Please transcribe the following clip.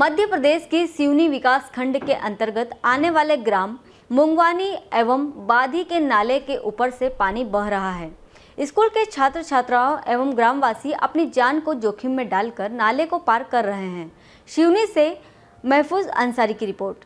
मध्य प्रदेश के सिवनी विकास खंड के अंतर्गत आने वाले ग्राम मुंगवानी एवं बाधी के नाले के ऊपर से पानी बह रहा है स्कूल के छात्र छात्राओं एवं ग्रामवासी अपनी जान को जोखिम में डालकर नाले को पार कर रहे हैं शिवनी से महफूज अंसारी की रिपोर्ट